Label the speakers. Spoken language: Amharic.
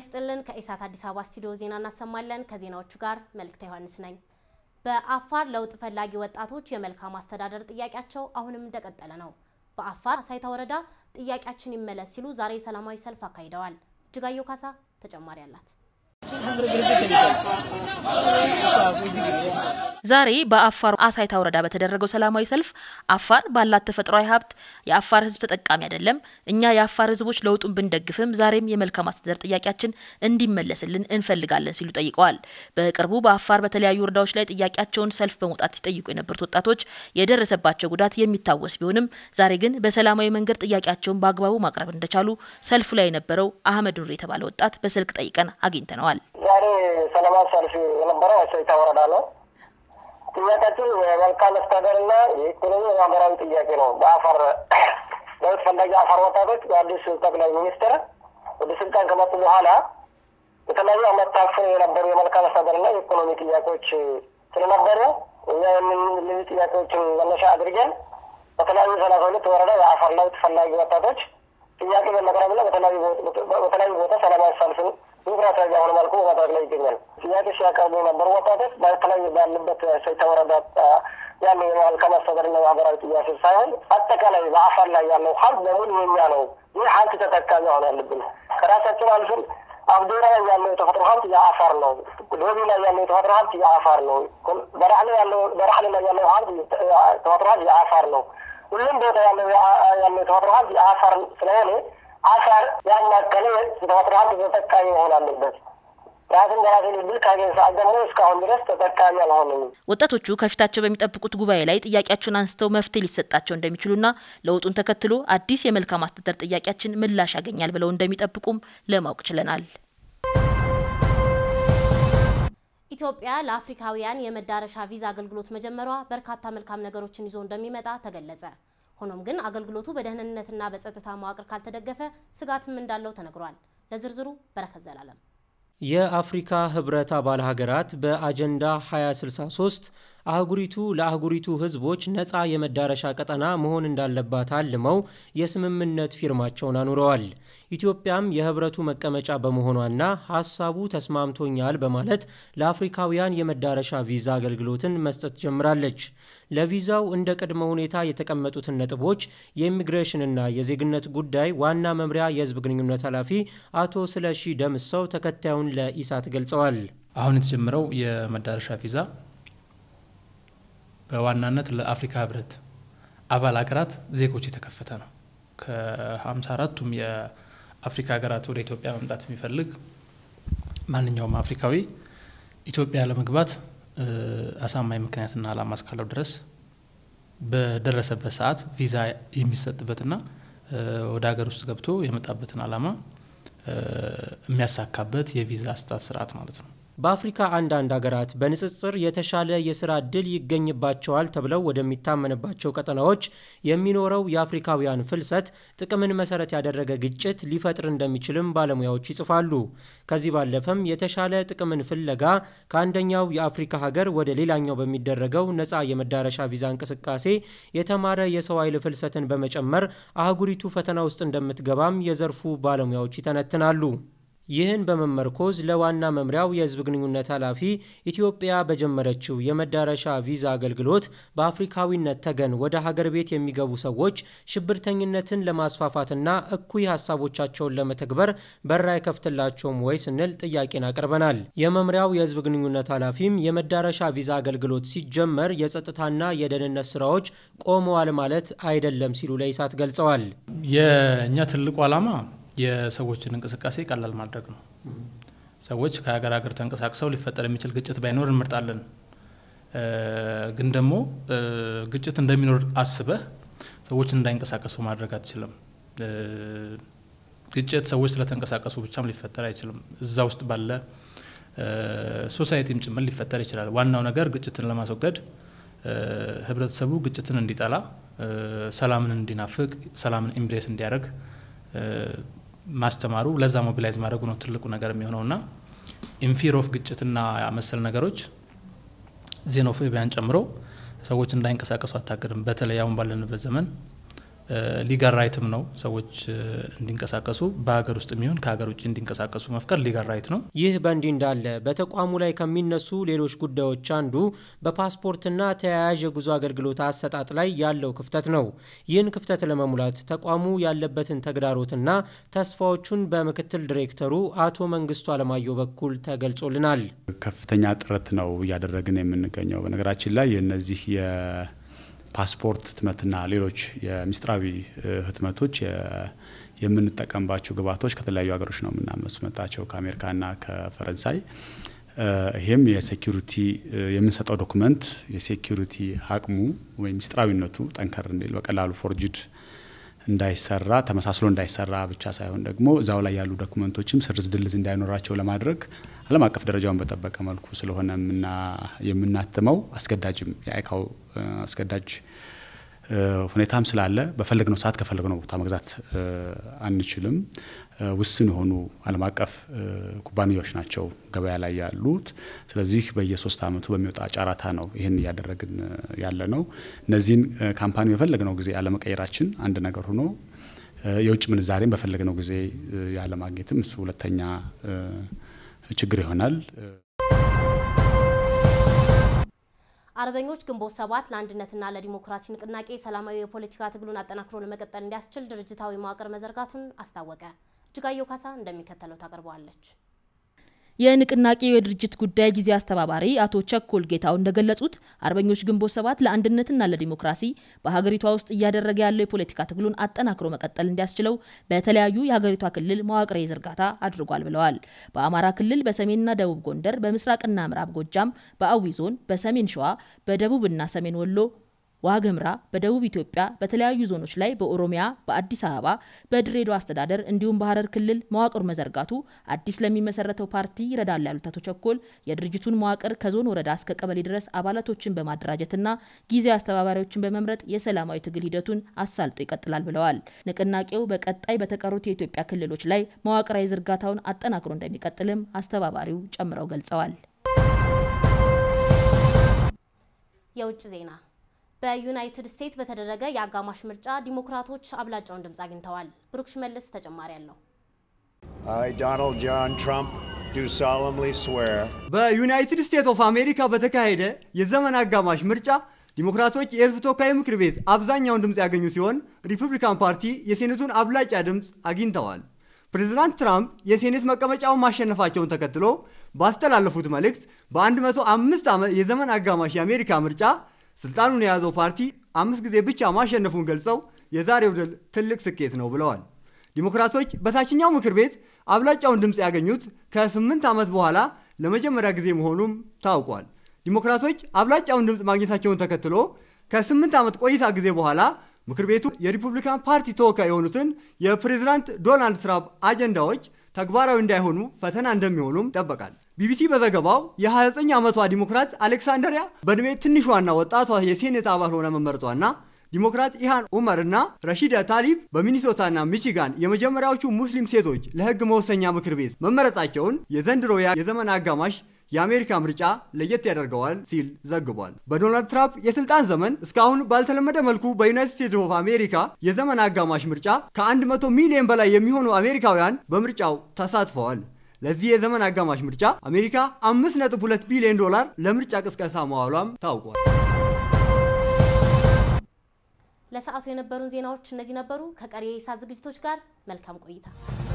Speaker 1: ይስጥልን። ከኢሳት አዲስ አበባ ስቱዲዮ ዜና እናሰማለን። ከዜናዎቹ ጋር መልክተ ዮሐንስ ነኝ። በአፋር ለውጥ ፈላጊ ወጣቶች የመልካም አስተዳደር ጥያቄያቸው አሁንም እንደቀጠለ ነው። በአፋር ሳይታ ወረዳ ጥያቄያችን ይመለስ ሲሉ ዛሬ ሰላማዊ ሰልፍ አካሂደዋል። እጅጋየሁ ካሳ ተጨማሪ አላት።
Speaker 2: ዛሬ በአፋር አሳይታ ወረዳ በተደረገው ሰላማዊ ሰልፍ አፋር ባላት ተፈጥሯዊ ሀብት የአፋር ህዝብ ተጠቃሚ አይደለም፣ እኛ የአፋር ህዝቦች ለውጡን ብንደግፍም ዛሬም የመልካም አስተዳደር ጥያቄያችን እንዲመለስልን እንፈልጋለን ሲሉ ጠይቀዋል። በቅርቡ በአፋር በተለያዩ ወረዳዎች ላይ ጥያቄያቸውን ሰልፍ በመውጣት ሲጠይቁ የነበሩት ወጣቶች የደረሰባቸው ጉዳት የሚታወስ ቢሆንም ዛሬ ግን በሰላማዊ መንገድ ጥያቄያቸውን በአግባቡ ማቅረብ እንደቻሉ ሰልፉ ላይ የነበረው አህመድ ኑር የተባለ ወጣት በስልክ ጠይቀን አግኝተነዋል።
Speaker 3: ዛሬ ሰላማዊ ሰልፍ የነበረው አሳይታ ወረዳ ነው። ጥያቄያችን የመልካም መስተዳደርና የኢኮኖሚ ማህበራዊ ጥያቄ ነው። በአፋር ለውጥ ፈላጊ አፋር ወጣቶች በአዲስ ጠቅላይ ሚኒስትር ወደ ስልጣን ከመጡ በኋላ የተለያዩ አመት ታፍን የነበሩ የመልካም መስተዳደርና የኢኮኖሚ ጥያቄዎች ስለነበሩ እኛ የምንልዩ ጥያቄዎችን መነሻ አድርገን በተለያዩ ሰላሳ ሁለት ወረዳ የአፋር ለውጥ ፈላጊ ወጣቶች ጥያቄ በመቅረብ በመቅረብና በተለያዩ ቦታ ሰላማዊ ሰልፍን ዲሞክራሲያዊ በሆነ መልኩ በማድረግ ላይ ይገኛል። ጥያቄ ሲያቀርቡ የነበሩ ወጣቶች በተለይ ባሉበት ሰይታ ወረዳ ያለው የባህል ከማስተዳደርና ማህበራዊ ጥያቄ ሳይሆን አጠቃላይ በአፋር ላይ ያለው ሀብት በሙሉ የኛ ነው። ይህ ሀብት ተጠቃሚ ሆን ያለብን ከራሳችን አልፍን አብዶራ ላይ ያለው የተፈጥሮ ሀብት የአፋር ነው። ዶቢ ላይ ያለው የተፈጥሮ ሀብት የአፋር ነው። በራህል ያለው በራህል ላይ ያለው ሀብት የተፈጥሮ ሀብት የአፋር ነው። ሁሉም ቦታ ያለው ያለው የተፈጥሮ ሀብት የአፋር ስለሆነ አካል ያናቀለ በአስራአንድ ተጠቃሚ መሆን አለበት። ራስን ሰዓት ደግሞ እስካሁን ድረስ ተጠቃሚ አልሆንም።
Speaker 2: ወጣቶቹ ከፊታቸው በሚጠብቁት ጉባኤ ላይ ጥያቄያቸውን አንስተው መፍትሄ ሊሰጣቸው እንደሚችሉና ለውጡን ተከትሎ አዲስ የመልካም አስተዳደር ጥያቄያችን ምላሽ ያገኛል ብለው እንደሚጠብቁም ለማወቅ ችለናል።
Speaker 1: ኢትዮጵያ ለአፍሪካውያን የመዳረሻ ቪዛ አገልግሎት መጀመሯ በርካታ መልካም ነገሮችን ይዞ እንደሚመጣ ተገለጸ። ሆኖም ግን አገልግሎቱ በደህንነትና በጸጥታ መዋቅር ካልተደገፈ ስጋትም እንዳለው ተነግሯል። ለዝርዝሩ በረከት ዘላለም
Speaker 4: የአፍሪካ ህብረት አባል ሀገራት በአጀንዳ 2063 አህጉሪቱ ለአህጉሪቱ ህዝቦች ነፃ የመዳረሻ ቀጠና መሆን እንዳለባት አልመው የስምምነት ፊርማቸውን አኑረዋል። ኢትዮጵያም የህብረቱ መቀመጫ በመሆኗና ሀሳቡ ተስማምቶኛል በማለት ለአፍሪካውያን የመዳረሻ ቪዛ አገልግሎትን መስጠት ጀምራለች። ለቪዛው እንደ ቅድመ ሁኔታ የተቀመጡትን ነጥቦች የኢሚግሬሽንና የዜግነት ጉዳይ ዋና መምሪያ የህዝብ ግንኙነት ኃላፊ አቶ ስለሺ ደምሰው ተከታዩን ለኢሳት ገልጸዋል። አሁን የተጀመረው የመዳረሻ ቪዛ በዋናነት ለአፍሪካ ህብረት
Speaker 5: አባል ሀገራት ዜጎች የተከፈተ ነው። ከሀምሳ አራቱም የአፍሪካ ሀገራት ወደ ኢትዮጵያ መምጣት የሚፈልግ ማንኛውም አፍሪካዊ ኢትዮጵያ ለመግባት አሳማኝ ምክንያትና አላማ እስካለው ድረስ በደረሰበት ሰዓት ቪዛ የሚሰጥበትና ወደ ሀገር ውስጥ ገብቶ የመጣበትን አላማ የሚያሳካበት የቪዛ አሰጣጥ ስርዓት ማለት ነው።
Speaker 4: በአፍሪካ አንዳንድ ሀገራት በንጽጽር የተሻለ የስራ እድል ይገኝባቸዋል ተብለው ወደሚታመንባቸው ቀጠናዎች የሚኖረው የአፍሪካውያን ፍልሰት ጥቅምን መሰረት ያደረገ ግጭት ሊፈጥር እንደሚችልም ባለሙያዎች ይጽፋሉ። ከዚህ ባለፈም የተሻለ ጥቅምን ፍለጋ ከአንደኛው የአፍሪካ ሀገር ወደ ሌላኛው በሚደረገው ነፃ የመዳረሻ ቪዛ እንቅስቃሴ የተማረ የሰው ኃይል ፍልሰትን በመጨመር አህጉሪቱ ፈተና ውስጥ እንደምትገባም የዘርፉ ባለሙያዎች ይተነትናሉ። ይህን በመመርኮዝ ለዋና መምሪያው የህዝብ ግንኙነት ኃላፊ ኢትዮጵያ በጀመረችው የመዳረሻ ቪዛ አገልግሎት በአፍሪካዊነት ተገን ወደ ሀገር ቤት የሚገቡ ሰዎች ሽብርተኝነትን ለማስፋፋትና እኩይ ሀሳቦቻቸውን ለመተግበር በራ አይከፍትላቸውም ወይ ስንል ጥያቄን አቅርበናል። የመምሪያው የህዝብ ግንኙነት ኃላፊም የመዳረሻ ቪዛ አገልግሎት ሲጀመር የጸጥታና የደህንነት ስራዎች ቆመዋል ማለት አይደለም ሲሉ ለይሳት ገልጸዋል።
Speaker 5: የእኛ ትልቁ ዓላማ የሰዎችን እንቅስቃሴ ቀላል ማድረግ ነው። ሰዎች ከሀገር ሀገር ተንቀሳቅሰው ሊፈጠር የሚችል ግጭት ባይኖር እንመርጣለን። ግን ደግሞ ግጭት እንደሚኖር አስበህ ሰዎችን እንዳይንቀሳቀሱ ማድረግ አትችልም። ግጭት ሰዎች ስለተንቀሳቀሱ ብቻም ሊፈጠር አይችልም። እዛ ውስጥ ባለ ሶሳይቲም ጭምር ሊፈጠር ይችላል። ዋናው ነገር ግጭትን ለማስወገድ ህብረተሰቡ ግጭትን እንዲጠላ፣ ሰላምን እንዲናፍቅ፣ ሰላምን ኢምብሬስ እንዲያደርግ ማስተማሩ ለዛ ሞቢላይዝ ማድረጉ ነው ትልቁ ነገር የሚሆነው ና ኢንፊር ኦፍ ግጭትና መሰል ነገሮች ዜኖፎቢያን ጨምሮ ሰዎች እንዳይንቀሳቀሱ አታግድም። በተለይ አሁን ባለንበት ዘመን ሊጋል ራይትም ነው። ሰዎች እንዲንቀሳቀሱ በሀገር ውስጥ የሚሆን
Speaker 4: ከሀገር ውጭ እንዲንቀሳቀሱ መፍቀር ሊጋል ራይት ነው። ይህ በእንዲህ እንዳለ በተቋሙ ላይ ከሚነሱ ሌሎች ጉዳዮች አንዱ በፓስፖርትና ተያያዥ የጉዞ አገልግሎት አሰጣጥ ላይ ያለው ክፍተት ነው። ይህን ክፍተት ለመሙላት ተቋሙ ያለበትን ተግዳሮትና ተስፋዎቹን በምክትል ዲሬክተሩ አቶ መንግስቱ አለማየሁ በኩል ተገልጾልናል።
Speaker 6: ከፍተኛ ጥረት ነው እያደረግን የምንገኘው በነገራችን ላይ የነዚህ ፓስፖርት ህትመትና ሌሎች የሚስጥራዊ ህትመቶች የምንጠቀምባቸው ግብዓቶች ከተለያዩ ሀገሮች ነው የምናስመጣቸው ከአሜሪካና ከፈረንሳይ። ይህም የሴኪሪቲ የምንሰጠው ዶክመንት የሴኪሪቲ አቅሙ ወይም ሚስጥራዊነቱ ጠንከር እንዲል በቀላሉ ፎርጅድ እንዳይሰራ ተመሳስሎ እንዳይሰራ ብቻ ሳይሆን ደግሞ እዛው ላይ ያሉ ዶክመንቶችም ስርዝ ድልዝ እንዳይኖራቸው ለማድረግ ዓለም አቀፍ ደረጃውን በጠበቀ መልኩ ስለሆነ የምናትመው አስገዳጅም የአይካው አስገዳጅ ሁኔታም ስላለ በፈለግነው ሰዓት ከፈለግነው ቦታ መግዛት አንችልም። ውስን የሆኑ ዓለም አቀፍ ኩባንያዎች ናቸው ገበያ ላይ ያሉት። ስለዚህ በየሶስት ዓመቱ በሚወጣ ጨረታ ነው ይህን እያደረግን ያለ ነው። እነዚህን ካምፓኒ በፈለግነው ጊዜ አለመቀየራችን አንድ ነገር ሆኖ የውጭ ምንዛሬም በፈለግነው ጊዜ ያለማግኘትም እሱ ሁለተኛ ችግር ይሆናል።
Speaker 1: አርበኞች ግንቦት ሰባት ለአንድነትና ለዲሞክራሲ ንቅናቄ ሰላማዊ የፖለቲካ ትግሉን አጠናክሮ ለመቀጠል እንዲያስችል ድርጅታዊ መዋቅር መዘርጋቱን አስታወቀ። እጅጋየሁ ካሳ እንደሚከተለው ታቀርበዋለች።
Speaker 2: የንቅናቄው የድርጅት ጉዳይ ጊዜ አስተባባሪ አቶ ቸኮል ጌታው እንደገለጹት አርበኞች ግንቦት ሰባት ለአንድነትና ለዲሞክራሲ በሀገሪቷ ውስጥ እያደረገ ያለው የፖለቲካ ትግሉን አጠናክሮ መቀጠል እንዲያስችለው በተለያዩ የሀገሪቷ ክልል መዋቅራዊ ዝርጋታ አድርጓል ብለዋል። በአማራ ክልል በሰሜንና ደቡብ ጎንደር፣ በምስራቅና ምዕራብ ጎጃም፣ በአዊ ዞን፣ በሰሜን ሸዋ፣ በደቡብና ሰሜን ወሎ ዋግምራ በደቡብ ኢትዮጵያ በተለያዩ ዞኖች ላይ በኦሮሚያ፣ በአዲስ አበባ፣ በድሬዳዋ አስተዳደር እንዲሁም በሀረር ክልል መዋቅር መዘርጋቱ አዲስ ለሚመሰረተው ፓርቲ ይረዳል ያሉት አቶ ቸኮል የድርጅቱን መዋቅር ከዞን ወረዳ እስከ ቀበሌ ድረስ አባላቶችን በማደራጀትና ጊዜያዊ አስተባባሪዎችን በመምረጥ የሰላማዊ ትግል ሂደቱን አሳልጦ ይቀጥላል ብለዋል። ንቅናቄው በቀጣይ በተቀሩት የኢትዮጵያ ክልሎች ላይ መዋቅራዊ ዝርጋታውን አጠናክሮ እንደሚቀጥልም አስተባባሪው ጨምረው ገልጸዋል።
Speaker 1: የውጭ ዜና በዩናይትድ ስቴትስ በተደረገ የአጋማሽ ምርጫ ዲሞክራቶች አብላጫውን ድምፅ አግኝተዋል። ብሩክ ሽመልስ ተጨማሪ አለው።
Speaker 7: በዩናይትድ ስቴትስ ኦፍ አሜሪካ በተካሄደ የዘመን አጋማሽ ምርጫ ዲሞክራቶች የህዝብ ተወካይ ምክር ቤት አብዛኛውን ድምፅ ያገኙ ሲሆን ሪፐብሊካን ፓርቲ የሴኔቱን አብላጫ ድምፅ አግኝተዋል። ፕሬዚዳንት ትራምፕ የሴኔት መቀመጫውን ማሸነፋቸውን ተከትሎ ባስተላለፉት መልእክት በ105 ዓመት የዘመን አጋማሽ የአሜሪካ ምርጫ ስልጣኑን የያዘው ፓርቲ አምስት ጊዜ ብቻ ማሸነፉን ገልጸው የዛሬው ድል ትልቅ ስኬት ነው ብለዋል። ዲሞክራቶች በታችኛው ምክር ቤት አብላጫውን ድምፅ ያገኙት ከስምንት ዓመት በኋላ ለመጀመሪያ ጊዜ መሆኑም ታውቋል። ዲሞክራቶች አብላጫውን ድምፅ ማግኘታቸውን ተከትሎ ከስምንት ዓመት ቆይታ ጊዜ በኋላ ምክር ቤቱ የሪፑብሊካን ፓርቲ ተወካይ የሆኑትን የፕሬዝዳንት ዶናልድ ትራምፕ አጀንዳዎች ተግባራዊ እንዳይሆኑ ፈተና እንደሚሆኑም ይጠበቃል። ቢቢሲ በዘገባው የ29 ዓመቷ ዲሞክራት አሌክሳንደሪያ በዕድሜ ትንሿና ወጣቷ የሴኔት አባል ሆነ መመረጧና ዲሞክራት ኢሃን ኡመር እና ረሺዳ ታሊብ በሚኒሶታና ሚቺጋን የመጀመሪያዎቹ ሙስሊም ሴቶች ለሕግ መወሰኛ ምክር ቤት መመረጣቸውን የዘንድሮ የዘመን አጋማሽ የአሜሪካ ምርጫ ለየት ያደርገዋል ሲል ዘግቧል። በዶናልድ ትራምፕ የስልጣን ዘመን እስካሁን ባልተለመደ መልኩ በዩናይትድ ስቴትስ ኦፍ አሜሪካ የዘመን አጋማሽ ምርጫ ከ100 ሚሊዮን በላይ የሚሆኑ አሜሪካውያን በምርጫው ተሳትፈዋል። ለዚህ የዘመን አጋማሽ ምርጫ አሜሪካ 5.2 ቢሊዮን ዶላር ለምርጫ ቅስቀሳ መዋሏም ታውቋል።
Speaker 1: ለሰዓቱ የነበሩን ዜናዎች እነዚህ ነበሩ። ከቀሪ የኢሳት ዝግጅቶች ጋር መልካም ቆይታ